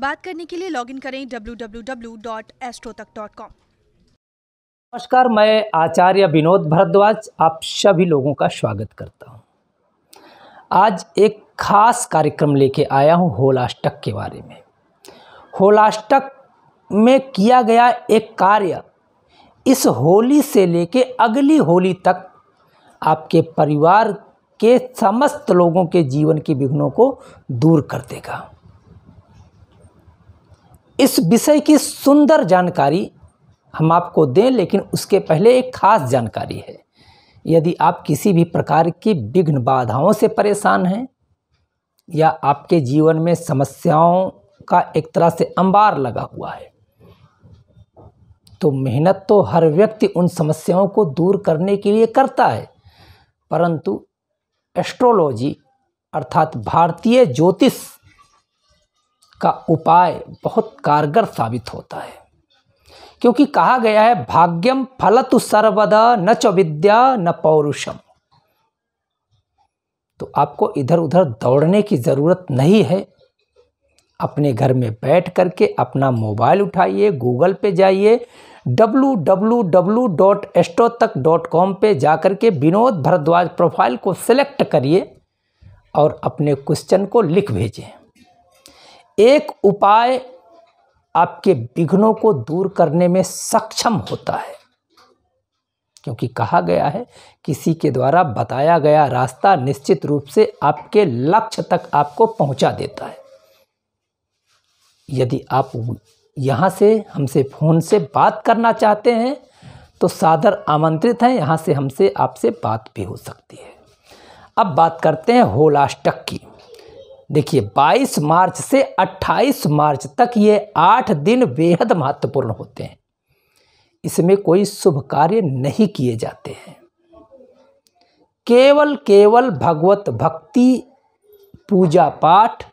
बात करने के लिए लॉगिन करें www.astrotech.com नमस्कार मैं आचार्य विनोद भरद्वाज आप सभी लोगों का स्वागत करता हूँ आज एक खास कार्यक्रम लेके आया हूँ होलाष्टक के बारे में होलाष्टक में किया गया एक कार्य इस होली से लेके अगली होली तक आपके परिवार के समस्त लोगों के जीवन के विघ्नों को दूर कर देगा इस विषय की सुंदर जानकारी हम आपको दें लेकिन उसके पहले एक खास जानकारी है यदि आप किसी भी प्रकार की विघ्न बाधाओं से परेशान हैं या आपके जीवन में समस्याओं का एक तरह से अंबार लगा हुआ है तो मेहनत तो हर व्यक्ति उन समस्याओं को दूर करने के लिए करता है परंतु एस्ट्रोलॉजी अर्थात भारतीय ज्योतिष का उपाय बहुत कारगर साबित होता है क्योंकि कहा गया है भाग्यम फल तो सर्वदा न च विद्या न पौरुषम तो आपको इधर उधर दौड़ने की ज़रूरत नहीं है अपने घर में बैठ करके अपना मोबाइल उठाइए गूगल पे जाइए W W W dot AstroTak dot com पर जा के विनोद भारद्वाज प्रोफाइल को सिलेक्ट करिए और अपने क्वेश्चन को लिख भेजें एक उपाय आपके विघ्नों को दूर करने में सक्षम होता है क्योंकि कहा गया है किसी के द्वारा बताया गया रास्ता निश्चित रूप से आपके लक्ष्य तक आपको पहुंचा देता है यदि आप यहां से हमसे फ़ोन से बात करना चाहते हैं तो सादर आमंत्रित हैं यहां से हमसे आपसे बात भी हो सकती है अब बात करते हैं होलाष्टक की देखिए 22 मार्च से 28 मार्च तक ये आठ दिन बेहद महत्वपूर्ण होते हैं इसमें कोई शुभ कार्य नहीं किए जाते हैं केवल केवल भगवत भक्ति पूजा पाठ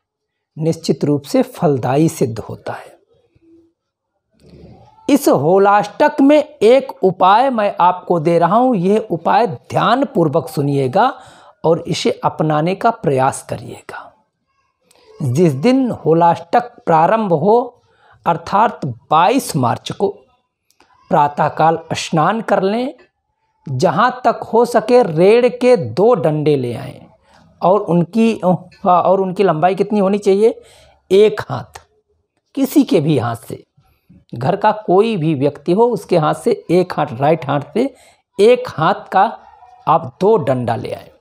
निश्चित रूप से फलदायी सिद्ध होता है इस होलाष्टक में एक उपाय मैं आपको दे रहा हूँ यह उपाय ध्यानपूर्वक सुनिएगा और इसे अपनाने का प्रयास करिएगा जिस दिन होलाष्टक प्रारंभ हो अर्थात 22 मार्च को प्रातःकाल स्नान कर लें जहाँ तक हो सके रेड़ के दो डंडे ले आए और उनकी और उनकी लंबाई कितनी होनी चाहिए एक हाथ किसी के भी हाथ से घर का कोई भी व्यक्ति हो उसके हाथ से एक हाथ राइट हाथ से एक हाथ का आप दो डंडा ले आएँ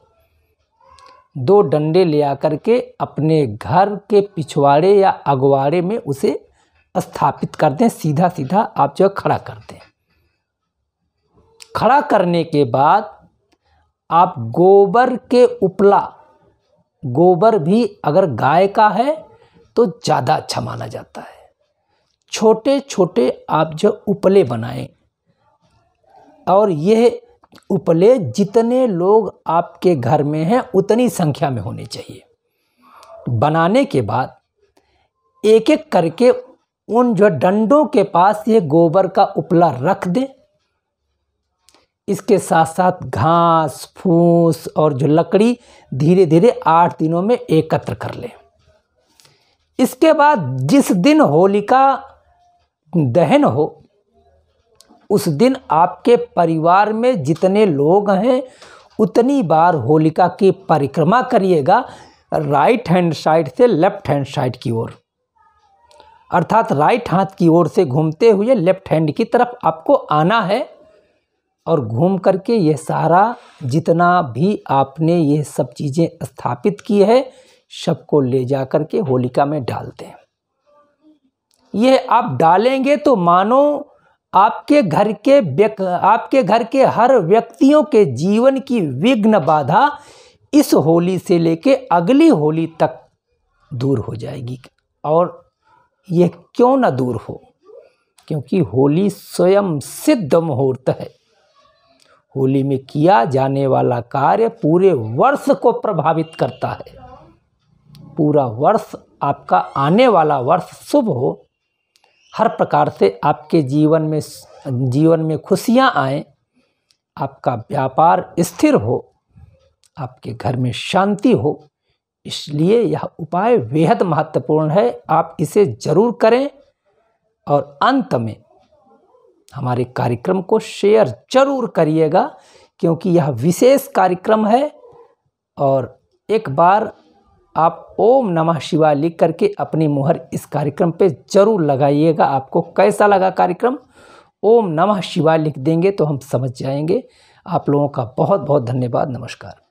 दो डंडे ले आकर के अपने घर के पिछवाड़े या अगवाड़े में उसे स्थापित कर दें सीधा सीधा आप जो खड़ा कर दें खड़ा करने के बाद आप गोबर के उपला गोबर भी अगर गाय का है तो ज़्यादा अच्छा माना जाता है छोटे छोटे आप जो उपले बनाएं और यह उपले जितने लोग आपके घर में हैं उतनी संख्या में होने चाहिए बनाने के बाद एक एक करके उन जो डंडों के पास ये गोबर का उपला रख दें इसके साथ साथ घास फूस और जो लकड़ी धीरे धीरे आठ दिनों में एकत्र कर लें इसके बाद जिस दिन होलिका दहन हो उस दिन आपके परिवार में जितने लोग हैं उतनी बार होलिका की परिक्रमा करिएगा राइट हैंड साइड से लेफ्ट हैंड साइड की ओर अर्थात राइट हाथ की ओर से घूमते हुए लेफ्ट हैंड की तरफ आपको आना है और घूम करके ये सारा जितना भी आपने ये सब चीज़ें स्थापित की है सबको ले जा करके होलिका में डालते हैं यह आप डालेंगे तो मानो आपके घर के व्यक् आपके घर के हर व्यक्तियों के जीवन की विघ्न बाधा इस होली से लेके अगली होली तक दूर हो जाएगी और यह क्यों ना दूर हो क्योंकि होली स्वयं सिद्ध मुहूर्त है होली में किया जाने वाला कार्य पूरे वर्ष को प्रभावित करता है पूरा वर्ष आपका आने वाला वर्ष शुभ हो हर प्रकार से आपके जीवन में जीवन में खुशियाँ आएँ आपका व्यापार स्थिर हो आपके घर में शांति हो इसलिए यह उपाय बेहद महत्वपूर्ण है आप इसे ज़रूर करें और अंत में हमारे कार्यक्रम को शेयर जरूर करिएगा क्योंकि यह विशेष कार्यक्रम है और एक बार आप ओम नमः शिवाय लिख करके अपनी मुहर इस कार्यक्रम पे ज़रूर लगाइएगा आपको कैसा लगा कार्यक्रम ओम नमः शिवाय लिख देंगे तो हम समझ जाएंगे आप लोगों का बहुत बहुत धन्यवाद नमस्कार